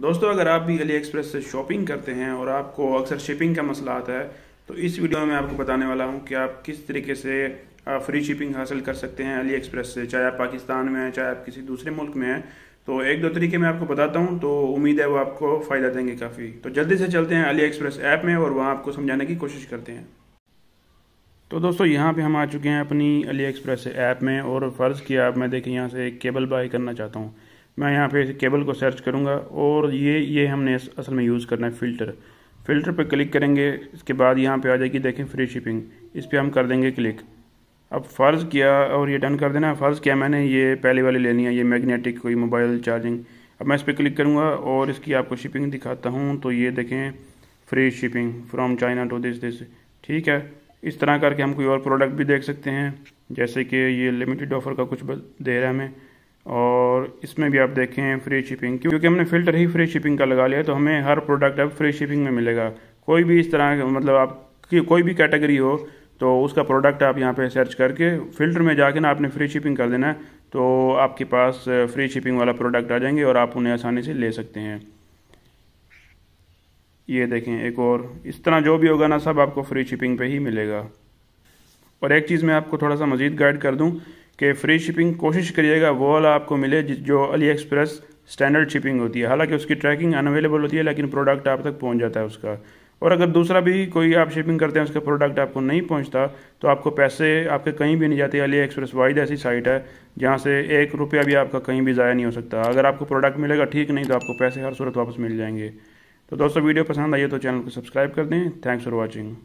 दोस्तों अगर आप भी अली एक्सप्रेस से शॉपिंग करते हैं और आपको अक्सर शिपिंग का मसला आता है तो इस वीडियो में आपको बताने वाला हूं कि आप किस तरीके से फ्री शिपिंग हासिल कर सकते हैं अली एक्सप्रेस से चाहे आप पाकिस्तान में हैं चाहे आप किसी दूसरे मुल्क में हैं तो एक दो तरीके मैं आपको बताता हूँ तो उम्मीद है वो आपको फ़ायदा देंगे काफ़ी तो जल्दी से चलते हैं अली एक्सप्रेस ऐप में और वहाँ आपको समझाने की कोशिश करते हैं तो दोस्तों यहाँ पे हम आ चुके हैं अपनी अली एक्सप्रेस ऐप में और फ़र्ज़ किया आप मैं देखें यहाँ से एक केबल बाय करना चाहता हूँ मैं यहाँ पे केबल को सर्च करूँगा और ये ये हमने असल में यूज़ करना है फ़िल्टर फ़िल्टर पे क्लिक करेंगे इसके बाद यहाँ पे आ जाएगी देखें फ्री शिपिंग इस पर हम कर देंगे क्लिक अब फ़र्ज़ किया और ये डन कर देना फ़र्ज़ किया मैंने ये पहले वाली लेनी है ये मैग्नेटिक कोई मोबाइल चार्जिंग अब मैं इस पर क्लिक करूँगा और इसकी आपको शिपिंग दिखाता हूँ तो ये देखें free shipping from China to this this ठीक है इस तरह करके हम कोई और प्रोडक्ट भी देख सकते हैं जैसे कि ये लिमिटेड ऑफ़र का कुछ दे रहा है हमें और इसमें भी आप देखें फ्री शिपिंग क्योंकि हमने फ़िल्टर ही फ्री शिपिंग का लगा लिया तो हमें हर प्रोडक्ट अब फ्री शिपिंग में मिलेगा कोई भी इस तरह मतलब आपकी कोई भी कैटेगरी हो तो उसका प्रोडक्ट आप यहाँ पे सर्च करके फ़िल्टर में जाके ना आपने फ्री शिपिंग कर देना है तो आपके पास फ्री शिपिंग वाला प्रोडक्ट आ जाएंगे और आप उन्हें आसानी से ले सकते हैं ये देखें एक और इस तरह जो भी होगा ना सब आपको फ्री शिपिंग पे ही मिलेगा और एक चीज़ मैं आपको थोड़ा सा मज़ीद गाइड कर दूँ कि फ्री शिपिंग कोशिश करिएगा वो वाला आपको मिले जो अली एक्सप्रेस स्टैंडर्ड शिपिंग होती है हालांकि उसकी ट्रैकिंग अनअवेलेबल होती है लेकिन प्रोडक्ट आप तक पहुंच जाता है उसका और अगर दूसरा भी कोई आप शिपिंग करते हैं उसका प्रोडक्ट आपको नहीं पहुंचता तो आपको पैसे आपके कहीं भी नहीं जाते अली एक्सप्रेस वाइड ऐसी साइट है जहाँ से एक रुपया भी आपका कहीं भी ज़ाया नहीं हो सकता अगर आपको प्रोडक्ट मिलेगा ठीक नहीं तो आपको पैसे हर सूरत वापस मिल जाएंगे तो दोस्तों वीडियो पसंद आई तो चैनल को सब्सक्राइब कर दें थैंक्स फॉर वॉचिंग